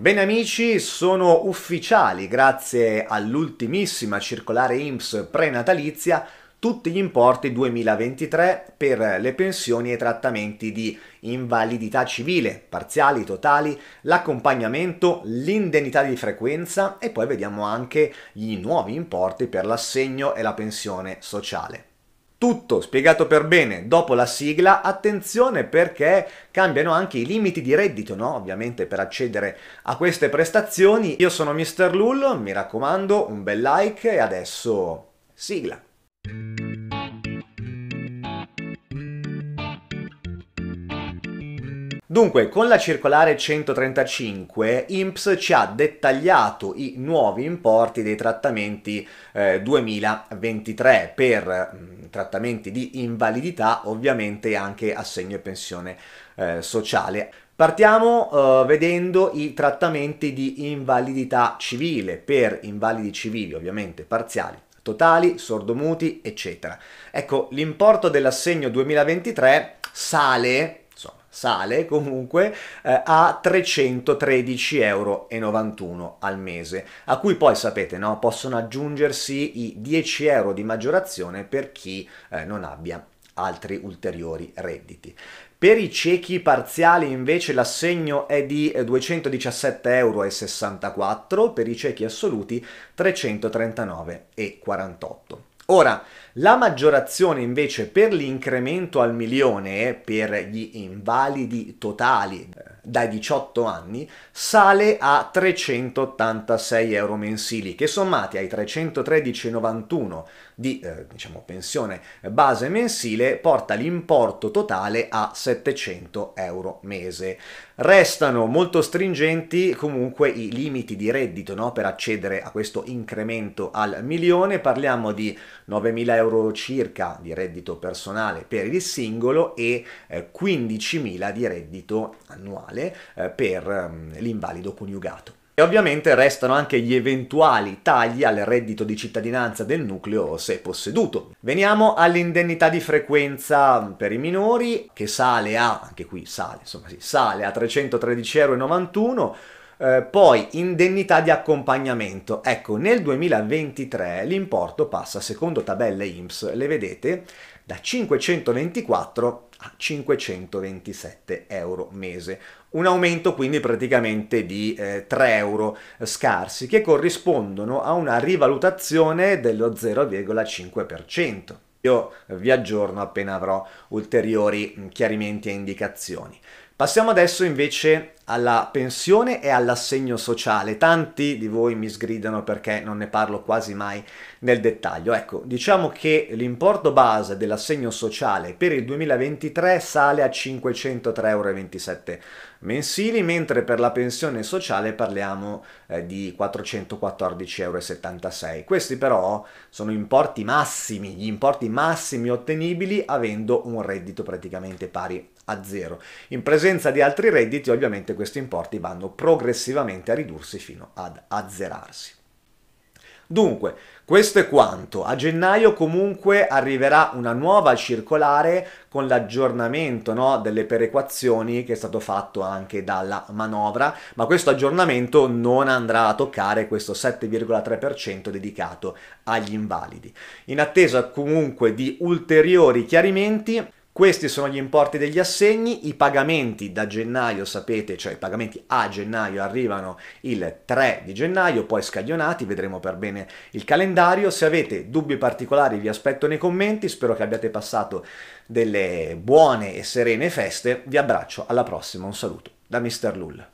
Bene amici, sono ufficiali grazie all'ultimissima circolare IMSS prenatalizia tutti gli importi 2023 per le pensioni e i trattamenti di invalidità civile, parziali, totali, l'accompagnamento, l'indennità di frequenza e poi vediamo anche i nuovi importi per l'assegno e la pensione sociale. Tutto spiegato per bene dopo la sigla, attenzione perché cambiano anche i limiti di reddito, no? Ovviamente per accedere a queste prestazioni. Io sono Mr. Lullo, mi raccomando, un bel like e adesso sigla. Dunque, con la circolare 135, IMPS ci ha dettagliato i nuovi importi dei trattamenti eh, 2023 per mh, mm, trattamenti di invalidità, ovviamente anche assegno e pensione eh, sociale. Partiamo eh, vedendo i trattamenti di invalidità civile per invalidi civili, ovviamente parziali, totali, sordomuti, eccetera. Ecco, l'importo dell'assegno 2023 sale sale comunque eh, a 313,91 euro al mese, a cui poi sapete no, possono aggiungersi i 10 euro di maggiorazione per chi eh, non abbia altri ulteriori redditi. Per i ciechi parziali invece l'assegno è di 217,64 euro, per i ciechi assoluti 339,48. Ora, la maggiorazione invece per l'incremento al milione per gli invalidi totali eh, dai 18 anni sale a 386 euro mensili, che sommati ai 313,91 di eh, diciamo, pensione base mensile porta l'importo totale a 700 euro mese. Restano molto stringenti comunque i limiti di reddito no? per accedere a questo incremento al milione, parliamo di 9.000 euro circa di reddito personale per il singolo e eh, 15.000 di reddito annuale eh, per mm, l'invalido coniugato. E ovviamente restano anche gli eventuali tagli al reddito di cittadinanza del nucleo se posseduto. Veniamo all'indennità di frequenza per i minori che sale a, anche qui sale, insomma sì, sale a 313,91 euro, eh, poi indennità di accompagnamento. Ecco, nel 2023 l'importo passa secondo tabelle IMSS, le vedete, da 524 a 527 euro mese. Un aumento quindi praticamente di eh, 3 euro eh, scarsi che corrispondono a una rivalutazione dello 0,5%. Io vi aggiorno appena avrò ulteriori chiarimenti e indicazioni. Passiamo adesso invece alla pensione e all'assegno sociale. Tanti di voi mi sgridano perché non ne parlo quasi mai nel dettaglio. Ecco, diciamo che l'importo base dell'assegno sociale per il 2023 sale a 503,27 euro mensili, mentre per la pensione sociale parliamo eh, di 414,76 euro. Questi però sono importi massimi, gli importi massimi ottenibili avendo un reddito praticamente pari a zero. In presenza di altri redditi ovviamente questi importi vanno progressivamente a ridursi fino ad azzerarsi. Dunque, questo è quanto. A gennaio comunque arriverà una nuova circolare con l'aggiornamento no, delle perequazioni che è stato fatto anche dalla manovra, ma questo aggiornamento non andrà a toccare questo 7,3% dedicato agli invalidi. In attesa comunque di ulteriori chiarimenti, questi sono gli importi degli assegni, i pagamenti da gennaio, sapete, cioè i pagamenti a gennaio arrivano il 3 di gennaio, poi scaglionati, vedremo per bene il calendario. Se avete dubbi particolari vi aspetto nei commenti, spero che abbiate passato delle buone e serene feste, vi abbraccio, alla prossima, un saluto da Mr. Lull.